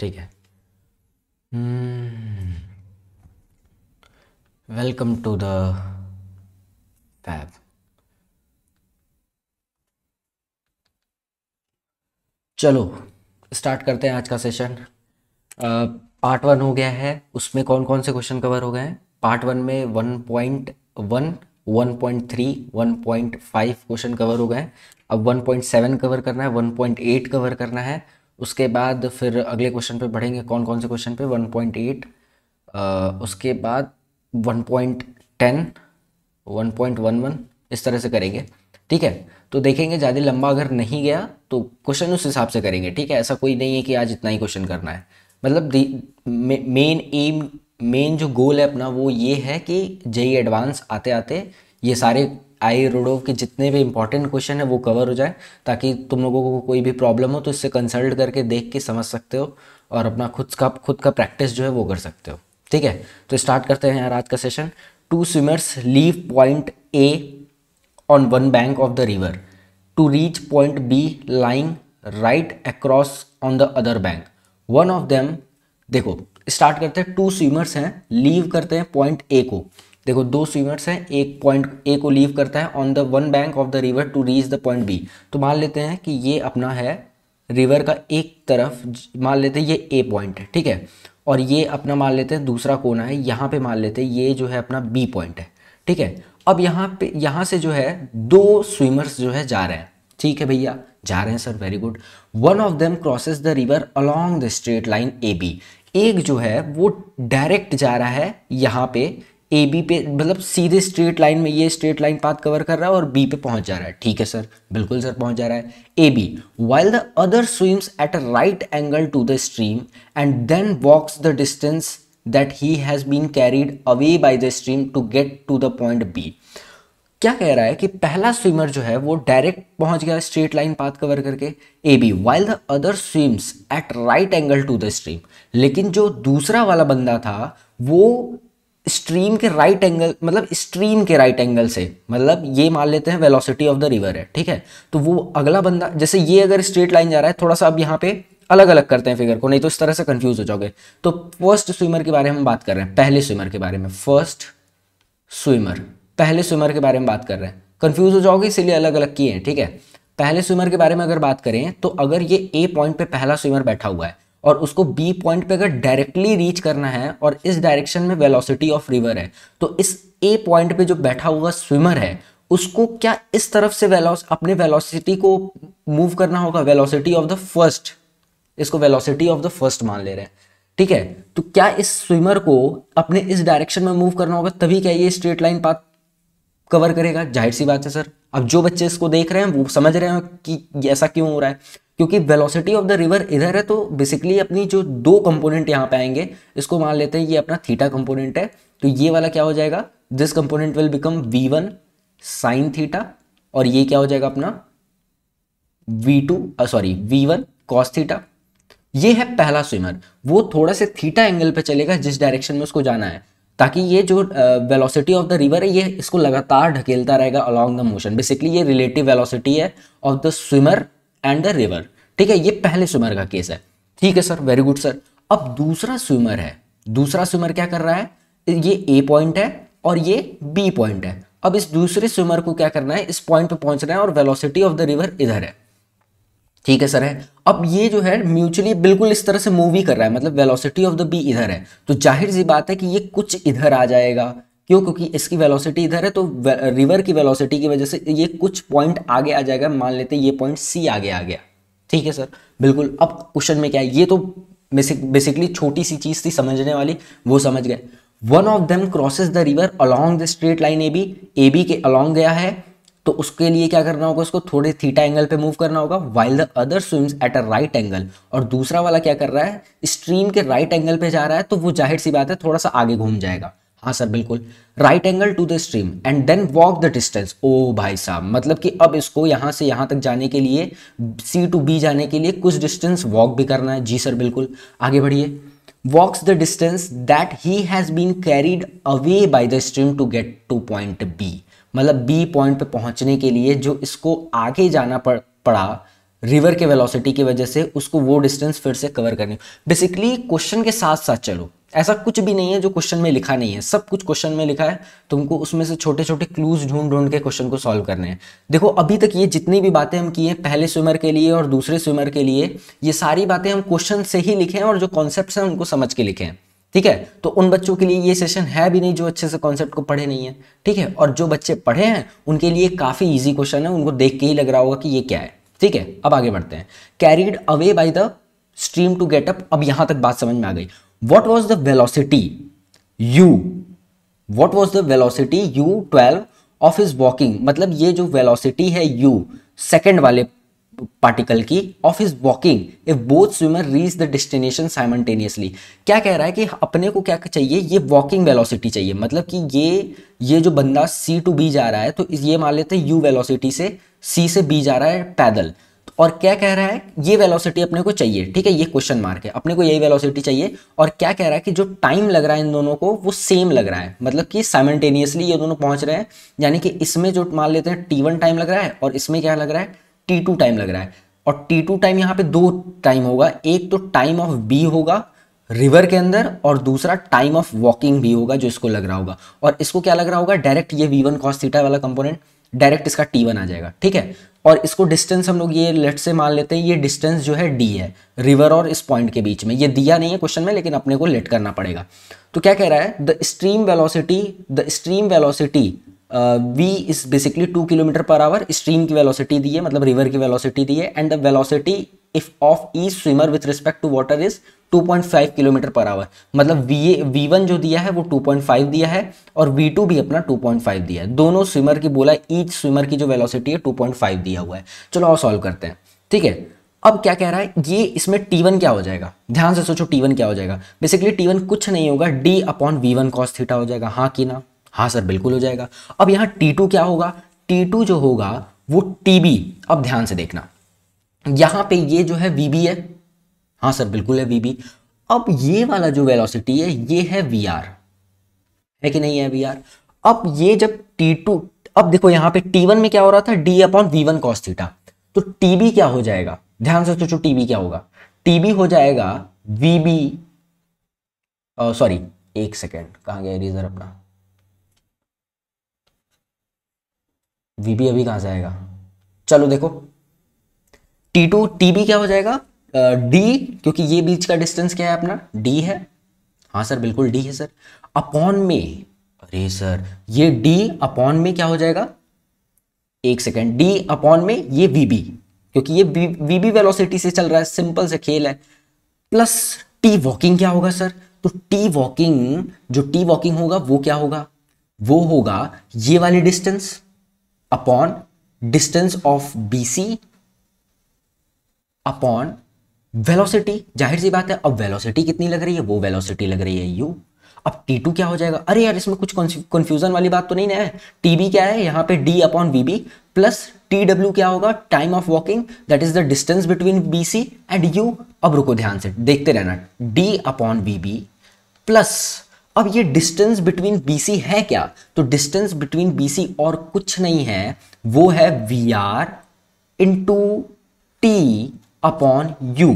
ठीक है welcome to the fab चलो स्टार्ट करते हैं आज का सेशन पार्ट वन हो गया है उसमें कौन कौन से क्वेश्चन कवर हो गए हैं पार्ट वन में one point one one one point three point five question cover हो गए अब वन पॉइंट सेवन कवर करना है वन पॉइंट एट कवर करना है उसके बाद फिर अगले क्वेश्चन पे बढ़ेंगे कौन कौन से क्वेश्चन पे 1.8 उसके बाद 1.10 1.11 इस तरह से करेंगे ठीक है तो देखेंगे ज़्यादा लंबा अगर नहीं गया तो क्वेश्चन उस हिसाब से करेंगे ठीक है ऐसा कोई नहीं है कि आज इतना ही क्वेश्चन करना है मतलब मेन एम मेन जो गोल है अपना वो ये है कि जेई एडवांस e आते आते ये सारे आई रुडोव के जितने भी इंपॉर्टेंट क्वेश्चन है वो कवर हो जाए ताकि तुम लोगों को कोई भी प्रॉब्लम हो तो इससे कंसल्ट करके देख के समझ सकते हो और अपना खुद का खुद का प्रैक्टिस जो है वो कर सकते हो ठीक है तो स्टार्ट करते हैं यार आज का session two swimmers leave point A on one bank of the river to reach point B lying right across on the other bank one of them देखो स्टार्ट करते हैं टू स्विमर्स हैं लीव करते हैं पॉइंट ए को देखो दो swimmers हैं एक पॉइंट ए को लीव करता है on the one bank of the river to reach the point B तो मान लेते हैं कि ये अपना है रिवर का एक तरफ मान लेते हैं ये ए पॉइंट है ठीक है और ये अपना मान लेते हैं दूसरा कोना है यहाँ पे मान लेते हैं ये जो है अपना बी पॉइंट है ठीक है अब यहाँ पे यहाँ से जो है दो स्विमर्स जो है जा रहे हैं ठीक है भैया जा रहे हैं sir very good one of them crosses the river along the straight line A B एक जो है वो डायरेक्ट जा रहा है यहाँ पे ए बी पे मतलब सीधे स्ट्रेट लाइन में ये स्ट्रेट लाइन पाथ कवर कर रहा है और बी पे पहुंच जा रहा है ठीक है सर बिल्कुल सर पहुंच जा रहा है A B while the other swims at a right angle to the stream and then walks the distance that he has been carried away by the stream to get to the point B क्या कह रहा है कि पहला swimmer जो है वो direct पहुंच गया स्ट्रेट लाइन पाथ कवर करके A B while the other swims at right angle to the stream लेकिन जो दूसरा वाला बंदा था वो स्ट्रीम के राइट एंगल मतलब स्ट्रीम के राइट एंगल से मतलब ये मान लेते हैं वेलोसिटी ऑफ द रिवर है ठीक है तो वो अगला बंदा जैसे ये अगर स्ट्रेट लाइन जा रहा है थोड़ा सा अब यहाँ पे अलग अलग करते हैं फिगर को नहीं तो इस तरह से कंफ्यूज हो जाओगे तो फर्स्ट स्विमर के बारे में हम बात कर रहे हैं पहले स्विमर के बारे में फर्स्ट स्विमर पहले स्विमर के बारे में बात कर रहे हैं कंफ्यूज हो जाओगे इसीलिए अलग अलग किए हैं ठीक है पहले स्विमर के बारे में अगर बात करें तो अगर ये ए पॉइंट पे पहला स्विमर बैठा हुआ है और उसको बी पॉइंट पे अगर डायरेक्टली रीच करना है और इस डायरेक्शन में वेलोसिटी ऑफ रिवर है तो इस ए पॉइंट पे जो बैठा हुआ स्विमर है उसको क्या इस तरफ से वेलोस अपने वेलोसिटी को मूव करना होगा वेलोसिटी ऑफ द फर्स्ट इसको वेलोसिटी ऑफ द फर्स्ट मान ले रहे हैं ठीक है तो क्या इस स्विमर को अपने इस डायरेक्शन में मूव करना होगा तभी क्या ये स्ट्रेट लाइन पाथ कवर करेगा जाहिर सी बात है सर अब जो बच्चे इसको देख रहे हैं वो समझ रहे हैं कि ऐसा क्यों हो रहा है क्योंकि वेलोसिटी ऑफ द रिवर इधर है तो बेसिकली अपनी जो दो कंपोनेंट यहाँ पे आएंगे इसको मान लेते हैं ये अपना थीटा कंपोनेंट है तो ये वाला क्या हो जाएगा this component will become v one sine theta और ये क्या हो जाएगा अपना v two sorry v one cos theta ये है पहला स्विमर वो थोड़ा से थीटा एंगल पे चलेगा जिस डायरेक्शन में उसको जाना है ताकि ये जो वेलोसिटी ऑफ द रिवर है ये इसको लगातार ढकेलता रहेगा अलॉन्ग द मोशन बेसिकली ये रिलेटिव वेलोसिटी है of the swimmer and the river ठीक है ये पहले स्विमर का केस है ठीक है सर वेरी गुड सर अब दूसरा स्विमर है दूसरा स्विमर क्या कर रहा है ये ए पॉइंट है और ये बी पॉइंट है अब इस दूसरे स्विमर को क्या करना है इस पॉइंट पे पहुंचना है और वेलोसिटी ऑफ द रिवर इधर है ठीक है सर है अब ये जो है म्यूचुअली बिल्कुल इस तरह से मूव ही कर रहा है मतलब वेलोसिटी ऑफ द बी इधर है तो जाहिर सी बात है कि ये कुछ इधर आ जाएगा क्यों क्योंकि इसकी वेलोसिटी इधर है तो रिवर की वेलोसिटी की वजह से ये कुछ पॉइंट आगे आ जाएगा मान लेते ये पॉइंट सी आगे आ गया ठीक है सर बिल्कुल अब क्वेश्चन में क्या है ये तो बेसिक बेसिकली छोटी सी चीज़ थी समझने वाली वो समझ गए one of them crosses the river along the straight line A B A B के अलॉन्ग गया है तो उसके लिए क्या करना होगा उसको थोड़े थीटा एंगल पे मूव करना होगा while the other swims at a right angle और दूसरा वाला क्या कर रहा है स्ट्रीम के राइट right एंगल पे जा रहा है तो वो जाहिर सी बात है थोड़ा सा आगे घूम जाएगा हाँ सर बिल्कुल right angle to the stream and then walk the distance ओ भाई साहब मतलब कि अब इसको यहाँ से यहाँ तक जाने के लिए सी टू बी जाने के लिए कुछ डिस्टेंस वॉक भी करना है जी सर बिल्कुल आगे बढ़िए walks the distance that he has been carried away by the stream to get to point B मतलब बी पॉइंट पे पहुंचने के लिए जो इसको आगे जाना पड़ पड़ा रिवर के वेलोसिटी की वजह से उसको वो डिस्टेंस फिर से कवर करनी बेसिकली क्वेश्चन के साथ साथ चलो ऐसा कुछ भी नहीं है जो क्वेश्चन में लिखा नहीं है सब कुछ क्वेश्चन में लिखा है तुमको उसमें से छोटे छोटे क्लूज ढूंढ ढूंढ के क्वेश्चन को सॉल्व करने हैं देखो अभी तक ये जितनी भी बातें हम किए पहले स्विमर के लिए और दूसरे स्विमर के लिए ये सारी बातें हम क्वेश्चन से ही लिखे हैं और जो कॉन्सेप्ट हैं उनको समझ के लिखे हैं ठीक है तो उन बच्चों के लिए ये सेशन है भी नहीं जो अच्छे से कॉन्सेप्ट को पढ़े नहीं है ठीक है और जो बच्चे पढ़े हैं उनके लिए काफ़ी ईजी क्वेश्चन है उनको देख के ही लग रहा होगा कि ये क्या है ठीक है अब आगे बढ़ते हैं carried away by the stream to get up अब यहां तक बात समझ में आ गई what was the velocity u what was the velocity u 12 of his walking मतलब ये जो velocity है u second वाले पार्टिकल की of is walking if both swimmer reach the destination simultaneously क्या कह रहा है कि अपने को क्या चाहिए ये वॉकिंग वेलोसिटी चाहिए मतलब कि ये ये जो बंदा सी टू बी जा रहा है तो ये मान लेते हैं यू वेलोसिटी से सी से बी जा रहा है पैदल और क्या कह रहा है ये वेलोसिटी अपने को चाहिए ठीक है ये क्वेश्चन मार्क है अपने को यही वेलोसिटी चाहिए और क्या कह रहा है कि जो टाइम लग रहा है इन दोनों को वो सेम लग रहा है मतलब कि साइमल्टेनियसली ये दोनों पहुंच रहे हैं यानी कि इसमें जो मान लेते हैं टी टाइम लग रहा है और इसमें क्या लग रहा है टी टाइम लग रहा है और टी टाइम यहाँ पे दो टाइम होगा एक तो टाइम ऑफ बी होगा रिवर के अंदर और दूसरा टाइम ऑफ वॉकिंग भी होगा जो इसको लग रहा होगा और इसको क्या लग रहा होगा डायरेक्ट ये वी वन कॉस थीटा वाला कंपोनेंट डायरेक्ट इसका टी वन आ जाएगा ठीक है और इसको डिस्टेंस हम लोग ये लेट से मान लेते हैं ये डिस्टेंस जो है डी है रिवर और इस पॉइंट के बीच में ये दिया नहीं है क्वेश्चन में लेकिन अपने को लेट करना पड़ेगा तो क्या कह रहा है the stream velocity the stream velocity V is basically two kilometre per hour stream की वेलोसिटी दी है मतलब रिवर की वेलोसिटी दी है and the velocity if of E swimmer with respect to water is 2.5 kilometre per hour मतलब V V जो दिया है वो 2.5 दिया है और V2 भी अपना 2.5 दिया है दोनों स्विमर की बोला ईच स्विमर की जो वेलोसिटी है 2.5 दिया हुआ है चलो और सॉल्व करते हैं ठीक है अब क्या कह रहा है ये इसमें T1 क्या हो जाएगा ध्यान से सोचो T1 क्या हो जाएगा बेसिकली T1 कुछ नहीं होगा D upon V one cos theta हो जाएगा हाँ कि ना हाँ सर बिल्कुल हो जाएगा अब यहाँ T2 क्या होगा T2 जो होगा वो TB अब ध्यान से देखना यहां पे ये जो है वी बी है हाँ सर बिल्कुल है वी अब ये वाला जो वेलोसिटी है ये है वी आर है कि नहीं है वी आर अब ये जब टी टू अब देखो यहां पे टी वन में क्या हो रहा था D upon V one cos theta तो टीबी क्या हो जाएगा ध्यान से सोचो टीबी क्या होगा टीबी हो जाएगा वी बी सॉरी एक सेकेंड कहा गया रीजर अपना वीबी अभी कहां जाएगा चलो देखो टी टू टी बी क्या हो जाएगा डी क्योंकि ये बीच का डिस्टेंस क्या है अपना डी है हाँ सर बिल्कुल डी है सर अपॉन में अरे सर ये डी अपॉन में क्या हो जाएगा एक सेकेंड डी अपॉन में ये वी बी क्योंकि ये वी बी वेलोसिटी से चल रहा है सिंपल से खेल है प्लस टी वॉकिंग क्या होगा सर तो टी वॉकिंग जो टी वॉकिंग होगा वो क्या होगा वो होगा ये वाली distance upon distance of B C upon velocity जाहिर सी बात है अब वेलोसिटी कितनी लग रही है वो वेलोसिटी लग रही है यू अब टी टू क्या हो जाएगा अरे यार इसमें कुछ कंफ्यूजन वाली बात तो नहीं ना है टी बी क्या है यहाँ पे D upon V B plus T W क्या होगा time of walking that is the distance between B C and U अब रुको ध्यान से देखते रहना D upon V B plus अब ये डिस्टेंस बिटवीन बी सी है क्या तो डिस्टेंस बिटवीन बी सी और कुछ नहीं है वो है V R into T upon U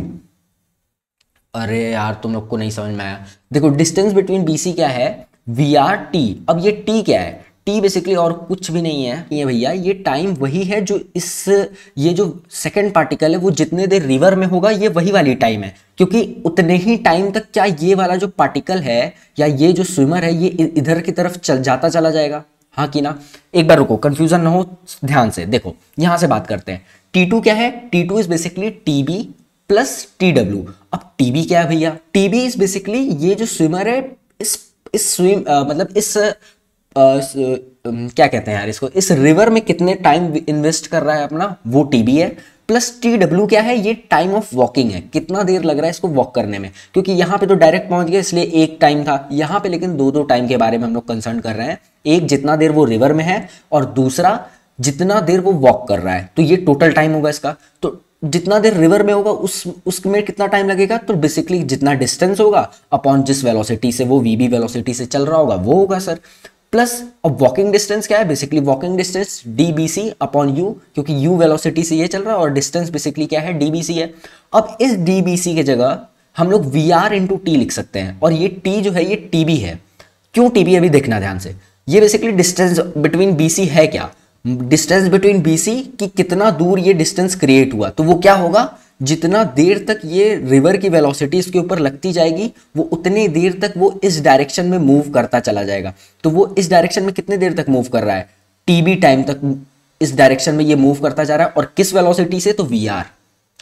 अरे यार तुम लोग को नहीं समझ में आया देखो डिस्टेंस बिटवीन बी सी क्या है वी आर टी अब ये टी क्या है टी बेसिकली और कुछ भी नहीं है ये भैया ये टाइम वही है जो इस ये जो सेकंड पार्टिकल है वो जितने देर रिवर में होगा ये वही वाली टाइम है क्योंकि उतने ही टाइम तक क्या ये वाला जो पार्टिकल है या ये जो स्विमर है ये इधर की तरफ चल जाता चला जाएगा हाँ कि ना एक बार रुको कंफ्यूजन ना हो ध्यान से देखो यहां से बात करते हैं टी टू क्या है T two is basically T B plus T W अब टी बी क्या है भैया टी बी इज बेसिकली ये जो स्विमर है इस इस स्विम मतलब इस आ, स, आ, क्या कहते हैं यार इसको इस रिवर में कितने टाइम इन्वेस्ट कर रहा है अपना वो टीबी है प्लस टी डब्ल्यू क्या है ये टाइम ऑफ वॉकिंग है कितना देर लग रहा है इसको वॉक करने में क्योंकि यहाँ पे तो डायरेक्ट पहुंच गया इसलिए एक टाइम था यहाँ पे लेकिन दो दो टाइम के बारे में हम लोग कंसर्न कर रहे हैं एक जितना देर वो रिवर में है और दूसरा जितना देर वो वॉक कर रहा है तो ये टोटल टाइम होगा इसका तो जितना देर रिवर में होगा उस उसमें कितना टाइम लगेगा तो बेसिकली जितना डिस्टेंस होगा अपॉन जिस वेलोसिटी से वो वी बी वेलोसिटी से चल रहा होगा वो होगा सर प्लस अब वॉकिंग डिस्टेंस क्या है basically walking distance D B C upon U क्योंकि यू वेलोसिटी से ये चल रहा है और डिस्टेंस बेसिकली क्या है डी बी सी है अब इस डी बी सी की जगह हम लोग वी आर इंटू टी लिख सकते हैं और ये टी जो है ये टी बी है क्यों टी बी अभी देखना ध्यान से ये basically distance between B C है क्या डिस्टेंस बिटवीन बी सी कि कितना दूर ये डिस्टेंस क्रिएट हुआ तो वो क्या होगा जितना देर तक ये रिवर की वेलोसिटी इसके ऊपर लगती जाएगी वो उतनी देर तक वो इस डायरेक्शन में मूव करता चला जाएगा तो वो इस डायरेक्शन में कितने देर तक मूव कर रहा है टीबी टाइम तक इस डायरेक्शन में ये मूव करता जा रहा है और किस वेलोसिटी से तो वी आर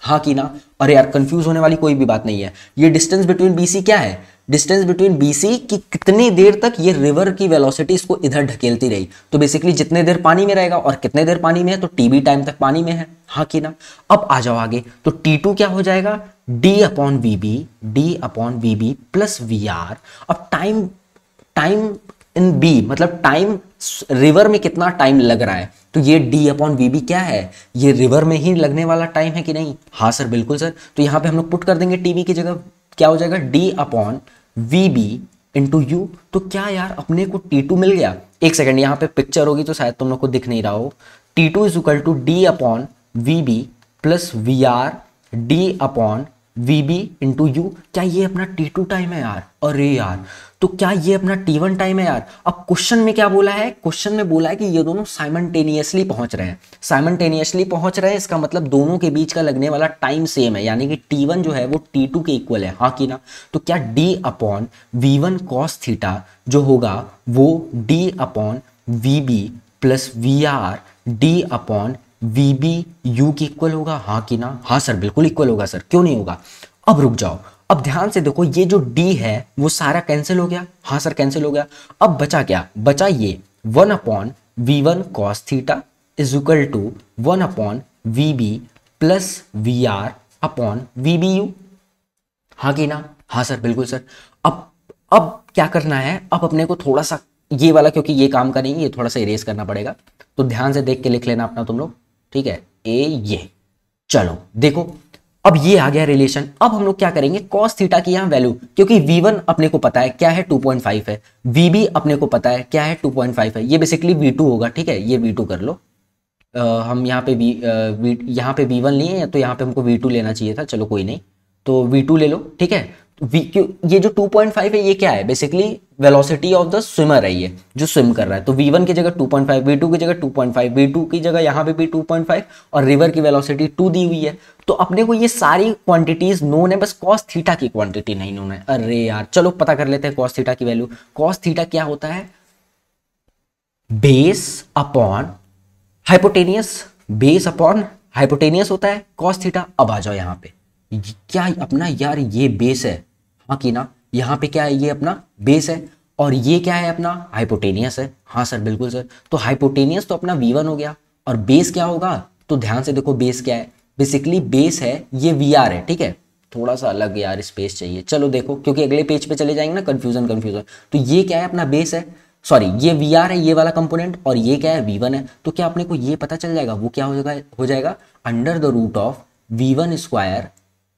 हाँ कि ना अरे यार कंफ्यूज होने वाली कोई भी बात नहीं है ये डिस्टेंस बिटवीन बी सी क्या है डिस्टेंस बिटवीन बीसी की कितनी देर तक ये रिवर की वेलोसिटी इसको इधर ढकेलती रही तो बेसिकली जितने देर पानी में रहेगा और कितने देर पानी में है तो टीबी टाइम तक पानी में है हाँ कि ना अब आ जाओ आगे तो टी टू क्या हो जाएगा D upon V B D upon V B plus V R अब टाइम टाइम इन बी मतलब टाइम रिवर में कितना टाइम लग रहा है तो ये डी अपॉन वी बी क्या है ये रिवर में ही लगने वाला टाइम है कि नहीं हाँ सर बिल्कुल सर तो यहाँ पे हम लोग पुट कर देंगे टीवी की जगह क्या हो जाएगा D upon V B into U तो क्या यार अपने को टी टू मिल गया एक सेकेंड यहाँ पे पिक्चर होगी तो शायद तुम लोग को दिख नहीं रहा हो T two is equal to D upon V B plus V R D upon V B into U क्या ये अपना टी टू टाइम है यार अरे यार तो क्या ये अपना टी वन टाइम है यार अब क्वेश्चन में क्या बोला है क्वेश्चन में बोला है कि ये दोनों साइमल्टेनियसली पहुंच रहे हैं साइमल्टेनियसली पहुंच रहे हैं इसका मतलब दोनों के बीच का लगने वाला टाइम सेम है यानी कि टी वन जो है वो टी टू के इक्वल है हाँ कि ना तो क्या D upon V one cos theta जो होगा वो D upon V B plus V R D upon V B U के इक्वल होगा हाँ कि ना हाँ सर बिल्कुल इक्वल होगा सर क्यों नहीं होगा अब रुक जाओ अब ध्यान से देखो ये जो डी है वो सारा कैंसिल हो गया हाँ सर कैंसिल हो गया अब बचा क्या बचा ये one upon V one cos theta is equal to one upon V B plus V R upon V B U हाँ कि ना हाँ सर बिल्कुल सर अब अब क्या करना है अब अपने को थोड़ा सा ये वाला क्योंकि ये काम का नहीं ये थोड़ा सा इरेज करना पड़ेगा तो ध्यान से देख के लिख लेना अपना तुम लोग ठीक है ए ये चलो देखो अब ये आ गया रिलेशन अब हम लोग क्या करेंगे कॉस थीटा की यहां वैल्यू क्योंकि वी वन अपने को पता है क्या है 2.5 है बी अपने को पता है क्या है 2.5 है ये बेसिकली वी टू होगा ठीक है ये वी टू कर लो आ, हम यहाँ पे आ, वी यहाँ पे वन लिए तो यहाँ पे हमको वी टू लेना चाहिए था चलो कोई नहीं तो वी टू ले लो ठीक है ये जो 2.5 है ये क्या है basically velocity of the swimmer है ये जो स्विम कर रहा है तो v1 की जगह 2.5 v2 की जगह 2.5 v2 की जगह यहाँ पे भी 2.5 और रिवर की वेलोसिटी 2 दी हुई है तो अपने को ये सारी क्वांटिटीज नोन है बस कॉस थीटा की क्वांटिटी नहीं नोन है अरे यार चलो पता कर लेते हैं कॉस थीटा की वैल्यू कॉस थीटा क्या होता है base upon hypotenuse base upon hypotenuse होता है कॉस थीटा अब आ जाओ यहाँ पे क्या अपना यार ये बेस है हाँ की ना यहाँ पे क्या है ये अपना बेस है और ये क्या है अपना हाइपोटेनियस है हाँ सर बिल्कुल सर तो हाइपोटेनियस तो अपना वी हो गया और बेस क्या होगा तो ध्यान से देखो बेस क्या है बेसिकली बेस है ये वी है ठीक है थोड़ा सा अलग यार स्पेस चाहिए चलो देखो क्योंकि अगले पेज पे चले जाएंगे ना कंफ्यूजन कंफ्यूजन तो ये क्या है अपना बेस है सॉरी ये वी है ये वाला कंपोनेंट और ये क्या है वी है तो क्या अपने को ये पता चल जाएगा वो क्या हो जाएगा हो जाएगा under the root of V one square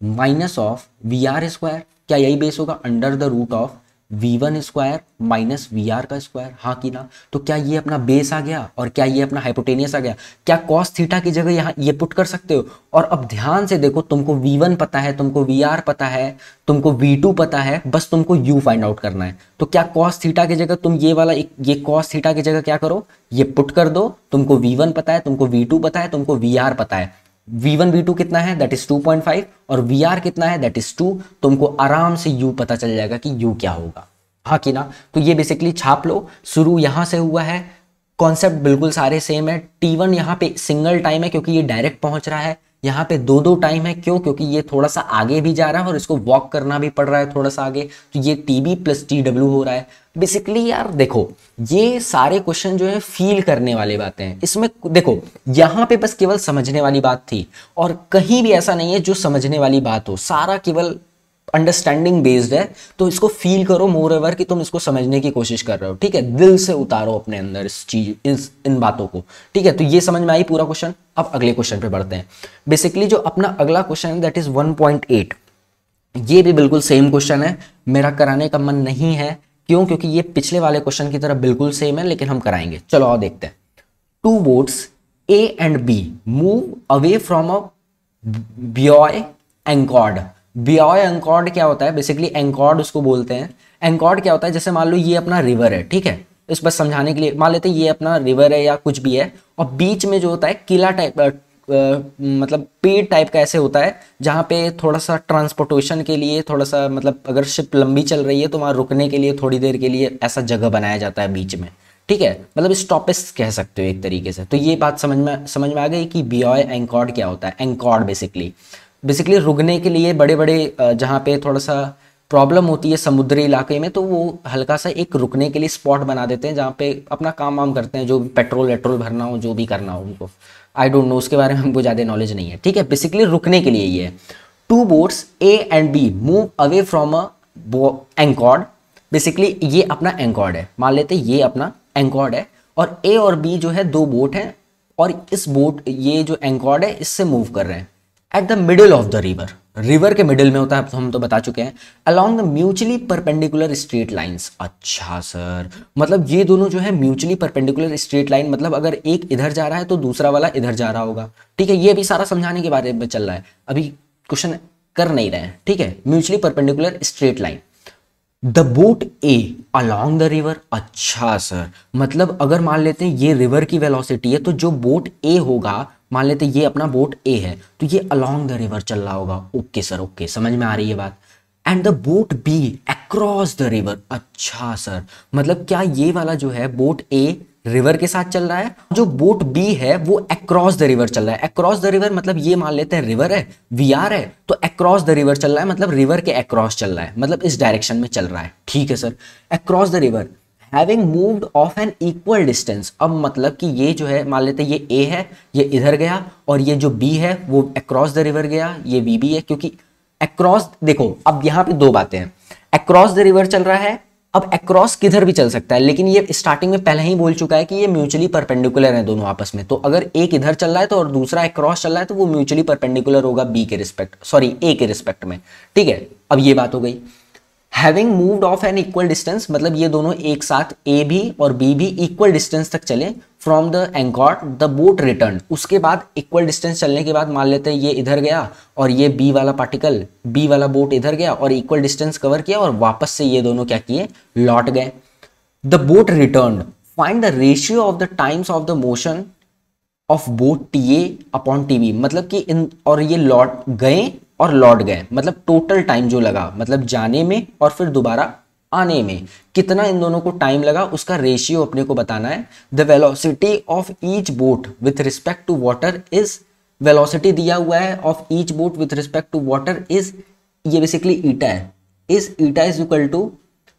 minus of V R square क्या यही बेस होगा under the root of V one square minus V R का स्क्वायर हाँ कि ना तो क्या ये अपना बेस आ गया और क्या ये अपना हाइपोटेनियस आ गया क्या कॉस थीटा की जगह यहाँ ये पुट कर सकते हो और अब ध्यान से देखो तुमको वी वन पता है तुमको वी आर पता है तुमको वी टू पता है बस तुमको यू फाइंड आउट करना है तो क्या कॉस थीटा की जगह तुम ये वाला एक ये कॉस थीटा की जगह क्या करो ये पुट कर दो तुमको वी वन पता है तुमको वी टू पता है तुमको वी आर पता है V1 V2 कितना है दैट इज 2.5 और VR कितना है दैट इज 2 तुमको आराम से U पता चल जाएगा कि U क्या होगा हाँ कि ना तो ये बेसिकली छाप लो शुरू यहां से हुआ है कॉन्सेप्ट बिल्कुल सारे सेम है T1 यहां पे सिंगल टाइम है क्योंकि ये डायरेक्ट पहुंच रहा है यहाँ पे दो दो टाइम है क्यों क्योंकि ये थोड़ा सा आगे भी जा रहा है और इसको वॉक करना भी पड़ रहा है थोड़ा सा आगे तो ये T B plus T W हो रहा है बेसिकली यार देखो ये सारे क्वेश्चन जो है फील करने वाले बातें हैं इसमें देखो यहाँ पे बस केवल समझने वाली बात थी और कहीं भी ऐसा नहीं है जो समझने वाली बात हो सारा केवल अंडरस्टैंडिंग बेस्ड है तो इसको फील करो मोर एवर कि तुम इसको समझने की कोशिश कर रहे हो ठीक है दिल से उतारो अपने अंदर इस चीज इस इन बातों को ठीक है तो ये समझ में आई पूरा क्वेश्चन अब अगले क्वेश्चन पे बढ़ते हैं बेसिकली जो अपना अगला क्वेश्चन है दैट इज 1.8 ये भी बिल्कुल सेम क्वेश्चन है मेरा कराने का मन नहीं है क्यों क्योंकि ये पिछले वाले क्वेश्चन की तरह बिल्कुल सेम है लेकिन हम कराएंगे चलो और देखते हैं two boats A and B move away from a buoy anchored buoy anchored क्या होता है बेसिकली एंकॉर्ड उसको बोलते हैं एंकॉर्ड क्या होता है जैसे मान लो ये अपना रिवर है ठीक है इस बस समझाने के लिए मान लेते हैं ये अपना रिवर है या कुछ भी है और बीच में जो होता है किला टाइप मतलब पेड़ टाइप का ऐसे होता है जहाँ पे थोड़ा सा ट्रांसपोर्टेशन के लिए थोड़ा सा मतलब अगर शिप लंबी चल रही है तो वहाँ रुकने के लिए थोड़ी देर के लिए ऐसा जगह बनाया जाता है बीच में ठीक है मतलब स्टॉपिस कह सकते हो एक तरीके से तो ये बात समझ में समझ में आ गई कि बियॉय एंकॉर्ड क्या होता है एंकॉर्ड बेसिकली बेसिकली रुकने के लिए बड़े बड़े जहाँ पे थोड़ा सा प्रॉब्लम होती है समुद्री इलाके में तो वो हल्का सा एक रुकने के लिए स्पॉट बना देते हैं जहाँ पे अपना काम वाम करते हैं जो पेट्रोल वेट्रोल भरना हो जो भी करना हो उनको आई डोंट नो उसके बारे में हमको ज़्यादा नॉलेज नहीं है ठीक है बेसिकली रुकने के लिए ये है two boats A and B move away from a anchored basically ये अपना एंकॉर्ड है मान लेते ये अपना एंकॉर्ड है और ए और बी जो है दो बोट हैं और इस बोट ये जो एंकॉर्ड है इससे मूव कर रहे हैं at the middle of the river river के मिडिल में होता है हम तो बता चुके हैं along the mutually perpendicular straight lines अच्छा सर मतलब ये दोनों जो है म्यूचुअली परपेंडिकुलर स्ट्रेट लाइन मतलब अगर एक इधर जा रहा है तो दूसरा वाला इधर जा रहा होगा ठीक है ये भी सारा समझाने के बारे में चल रहा है अभी क्वेश्चन कर नहीं रहे हैं ठीक है mutually perpendicular straight line the boat A along the river अच्छा सर मतलब अगर मान लेते हैं ये रिवर की वेलोसिटी है तो जो बोट ए होगा मान लेते ये अपना बोट ए है तो ये अलॉन्ग द रिवर चल रहा होगा ओके सर ओके समझ में आ रही है बात and the boat B across the river अच्छा सर मतलब क्या ये वाला जो है बोट ए रिवर के साथ चल रहा है जो बोट बी है वो अक्रॉस द रिवर चल रहा है अक्रॉस द रिवर मतलब ये मान लेते हैं रिवर है वी आर है तो अक्रॉस द रिवर चल रहा है मतलब रिवर के अक्रॉस चल रहा है मतलब इस डायरेक्शन में चल रहा है ठीक है sir across the river having moved off an equal distance अब मतलब कि ये जो है मान लेते हैं ये ए है ये इधर गया और ये जो बी है वो अक्रॉस द रिवर गया ये बी बी है क्योंकि अक्रॉस देखो अब यहां पे दो बातें हैं अक्रॉस द रिवर चल रहा है अब अक्रॉस किधर भी चल सकता है लेकिन ये स्टार्टिंग में पहले ही बोल चुका है कि ये म्यूचुअली परपेंडिकुलर है दोनों आपस में तो अगर एक इधर चल रहा है तो और दूसरा अक्रॉस चल रहा है तो वो म्यूचुअली परपेंडिकुलर होगा बी के रिस्पेक्ट सॉरी ए के रिस्पेक्ट में ठीक है अब ये बात हो गई having moved off an equal distance मतलब ये दोनों एक साथ ए भी और बी भी इक्वल डिस्टेंस तक चले from the anchored the boat return उसके बाद इक्वल डिस्टेंस चलने के बाद मान लेते हैं ये इधर गया और ये बी वाला पार्टिकल बी वाला बोट इधर गया और इक्वल डिस्टेंस कवर किया और वापस से ये दोनों क्या किए लौट गए the boat return find the ratio of the times of the motion of boat T A upon T B मतलब कि इन और ये लौट गए और लौट गए मतलब टोटल टाइम जो लगा मतलब जाने में और फिर दोबारा आने में कितना इन दोनों को टाइम लगा उसका रेशियो अपने को बताना है the velocity of each boat with respect to water is velocity दिया हुआ है of each boat with respect to water is ये बेसिकली ईटा है is eta is equal to